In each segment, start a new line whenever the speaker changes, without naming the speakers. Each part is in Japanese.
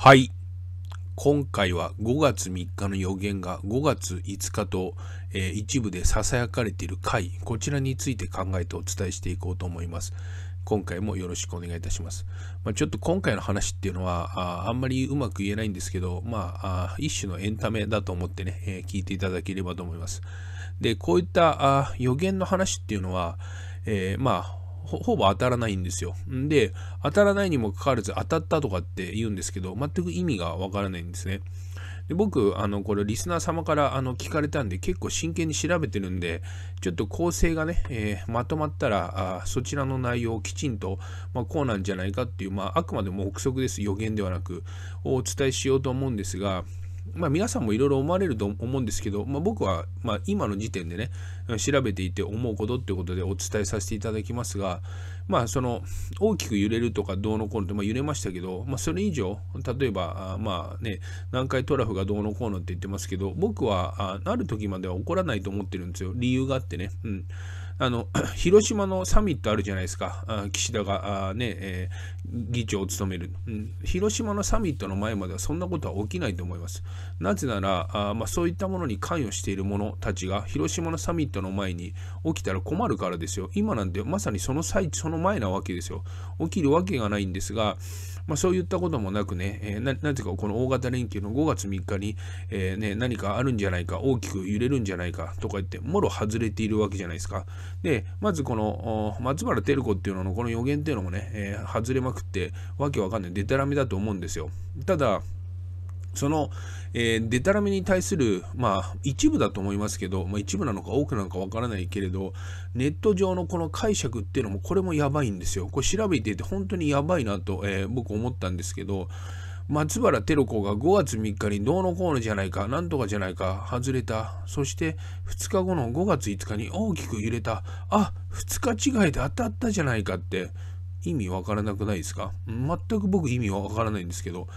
はい。今回は5月3日の予言が5月5日と、えー、一部で囁かれている回、こちらについて考えてお伝えしていこうと思います。今回もよろしくお願いいたします。まあ、ちょっと今回の話っていうのはあ、あんまりうまく言えないんですけど、まあ、あ一種のエンタメだと思ってね、えー、聞いていただければと思います。で、こういったあ予言の話っていうのは、えー、まあ、ほぼ当たらないんですよ。で、当たらないにもかかわらず当たったとかって言うんですけど、全く意味がわからないんですね。で僕、あの、これ、リスナー様からあの聞かれたんで、結構真剣に調べてるんで、ちょっと構成がね、えー、まとまったらあ、そちらの内容をきちんと、まあ、こうなんじゃないかっていう、まあ、あくまでも憶測です、予言ではなく、お伝えしようと思うんですが、まあ、皆さんもいろいろ思われると思うんですけど、まあ、僕はま今の時点でね調べていて思うことっていうことでお伝えさせていただきますが、まあ、その大きく揺れるとかどうのこうのって、まあ、揺れましたけど、まあ、それ以上例えばまあ、ね、南海トラフがどうのこうのって言ってますけど僕はある時までは起こらないと思ってるんですよ理由があってね。うんあの、広島のサミットあるじゃないですか。岸田が、ね、えー、議長を務める、うん。広島のサミットの前まではそんなことは起きないと思います。なぜなら、あまあ、そういったものに関与している者たちが、広島のサミットの前に起きたら困るからですよ。今なんてまさにその最、その前なわけですよ。起きるわけがないんですが、まあ、そういったこともなくね、えー、なんていうか、この大型連休の5月3日に、えー、ね、何かあるんじゃないか、大きく揺れるんじゃないかとか言って、もろ外れているわけじゃないですか。で、まずこの松原照子っていうののこの予言っていうのもね、えー、外れまくって、わけわかんない、でたらめだと思うんですよ。ただ、その、えー、デタラメに対する、まあ、一部だと思いますけど、まあ、一部なのか多くなのかわからないけれど、ネット上のこの解釈っていうのも、これもやばいんですよ。これ調べていて、本当にやばいなと、えー、僕思ったんですけど、松原テロ子が5月3日にどうのこうのじゃないか、なんとかじゃないか、外れた。そして2日後の5月5日に大きく揺れた。あ、2日違いで当たったじゃないかって、意味わからなくないですか全く僕意味はわからないんですけど、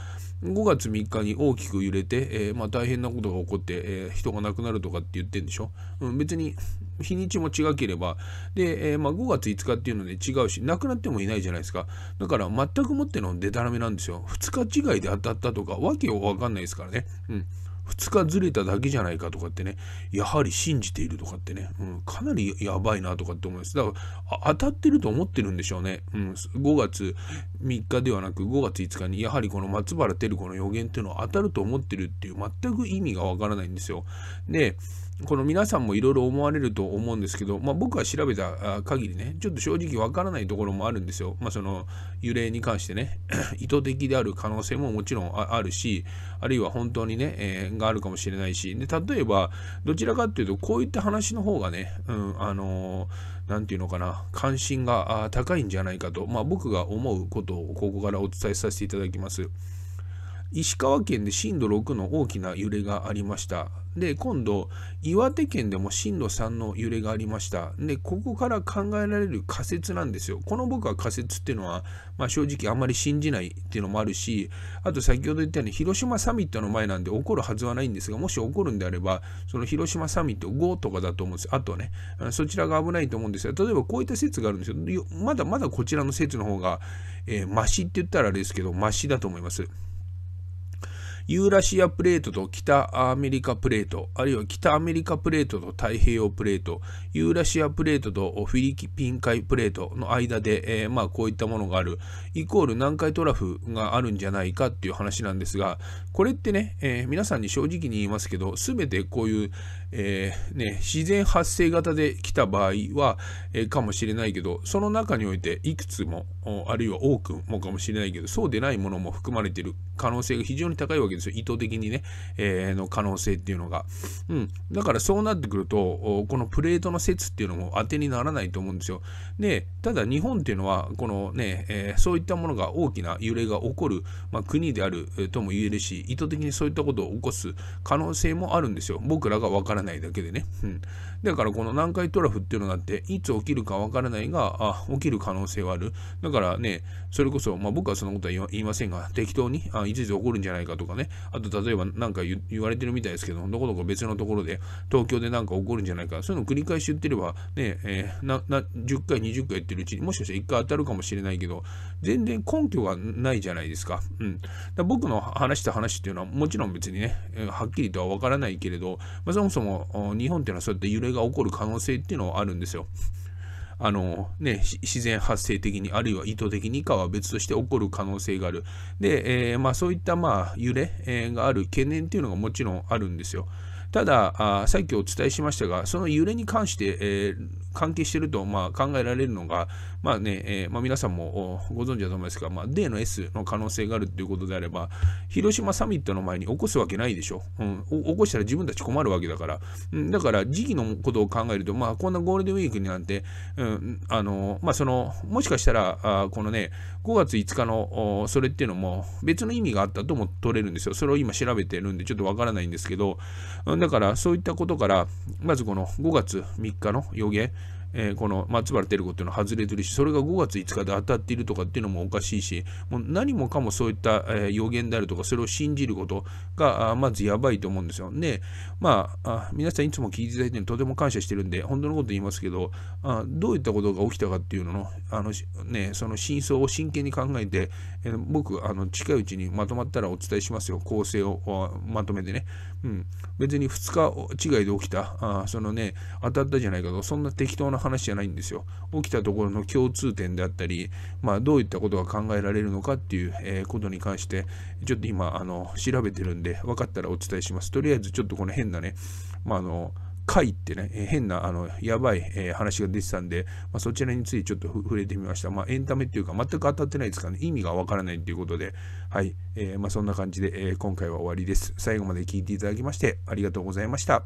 5月3日に大きく揺れて、えー、まあ、大変なことが起こって、えー、人が亡くなるとかって言ってんでしょ、うん、別に日にちも違ければで、えー、まあ、5月5日っていうので違うし亡くなってもいないじゃないですかだから全くもってのデタラメなんですよ2日違いで当たったとかわけわかんないですからね、うん、2日ずれただけじゃないかとかってね、やはり信じているとかってね、うん、かなりやばいなとかって思います。だから、当たってると思ってるんでしょうね。うん、5月3日ではなく5月5日に、やはりこの松原照子の予言っていうのは当たると思ってるっていう、全く意味がわからないんですよ。で、この皆さんもいろいろ思われると思うんですけど、まあ、僕が調べた限りねちょっと正直わからないところもあるんですよ、まあ、その揺れに関してね 意図的である可能性ももちろんあるしあるいは本当にね、えー、があるかもしれないしで例えばどちらかっていうとこういった話の方がね、うん、あの何、て言うのかな関心が高いんじゃないかと、まあ、僕が思うことをここからお伝えさせていただきます。石川県で震度6の大きな揺れがありました。で、今度、岩手県でも震度3の揺れがありました。で、ここから考えられる仮説なんですよ。この僕は仮説っていうのは、まあ、正直あんまり信じないっていうのもあるし、あと先ほど言ったように、広島サミットの前なんで起こるはずはないんですが、もし起こるんであれば、その広島サミット5とかだと思うんですよ。あとね、そちらが危ないと思うんですが、例えばこういった説があるんですよ。まだまだこちらの説の方が、えー、マシって言ったらあれですけど、マシだと思います。ユーラシアプレートと北アメリカプレート、あるいは北アメリカプレートと太平洋プレート、ユーラシアプレートとフィリピン海プレートの間で、えー、まあこういったものがある、イコール南海トラフがあるんじゃないかっていう話なんですが、これってね、えー、皆さんに正直に言いますけど、すべてこういう、えー、ね、自然発生型で来た場合は、えー、かもしれないけど、その中においていくつも、あるいは多くもかもしれないけど、そうでないものも含まれている可能性が非常に高いわけけですよ。意図的にね、えー、の可能性っていうのが。うん。だからそうなってくると、このプレートの説っていうのも当てにならないと思うんですよ。で、ただ日本っていうのは、このね、えー、そういったものが大きな揺れが起こる、まあ、国であるとも言えるし、意図的にそういったことを起こす可能性もあるんですよ。僕らがわからないだけでね。うん。だからこの南海トラフっていうのだって、いつ起きるかわからないが、あ、起きる可能性はある。だからね、それこそ、まあ僕はそのことは言いませんが、適当に、あ、いついつ起こるんじゃないかとかね、ね、あと例えば何か言われてるみたいですけど、どこどこ別のところで、東京で何か起こるんじゃないか、そういうのを繰り返し言ってれば、ね、えー、な、な、10回、20回言ってるうちに、もしかしたら1回当たるかもしれないけど、全然根拠がないじゃないですか。うん。だ僕の話した話っていうのは、もちろん別にね、えー、はっきりとはわからないけれど、まあ、そもそも日本っていうのはそうやって揺れが起こる可能性っていうのはあるんですよ。あの、ね、自然発生的に、あるいは意図的にかは別として起こる可能性がある。で、えー、まあ、そういった、まあ、揺れ、がある懸念っていうのがもちろんあるんですよ。ただ、さっきお伝えしましたが、その揺れに関して、えー、関係していると、まあ、考えられるのが、まあねえー、まあ、皆さんもご存知だと思いますが、まあ、D の S の可能性があるということであれば、広島サミットの前に起こすわけないでしょ。うん、起こしたら自分たち困るわけだから。うん、だから、時期のことを考えると、まあ、こんなゴールデンウィークになんて、うんあのまあ、そのもしかしたら、あこのね、5月5日のそれっていうのも別の意味があったとも取れるんですよ。それを今調べてるんで、ちょっとわからないんですけど、だからそういったことから、まずこの5月3日の予言、えー、この松原照子っていうのは外れてるし、それが5月5日で当たっているとかっていうのもおかしいし、もう何もかもそういった、えー、予言であるとか、それを信じることが、まずやばいと思うんですよ。で、まあ皆さんいつも聞いていただいてとても感謝してるんで、本当のこと言いますけど、あどういったことが起きたかっていうのの、あの、ね、その真相を真剣に考えて、えー、僕、あの、近いうちにまとまったらお伝えしますよ。構成をまとめてね。うん。別に2日違いで起きた、あそのね、当たったじゃないかと、そんな適当な話じゃないんですよ。起きたところの共通点であったり、まあ、どういったことが考えられるのかっていう、えことに関して、ちょっと今、あの、調べてるんで、分かったらお伝えします。とりあえず、ちょっとこの変なね、まあ、あの、回ってね、え変な、あの、やばい、え話が出てたんで、まあ、そちらについてちょっと触れてみました。まあ、エンタメっていうか、全く当たってないですからね、意味がわからないということで、はい、えー、まあ、そんな感じで、え今回は終わりです。最後まで聞いていただきまして、ありがとうございました。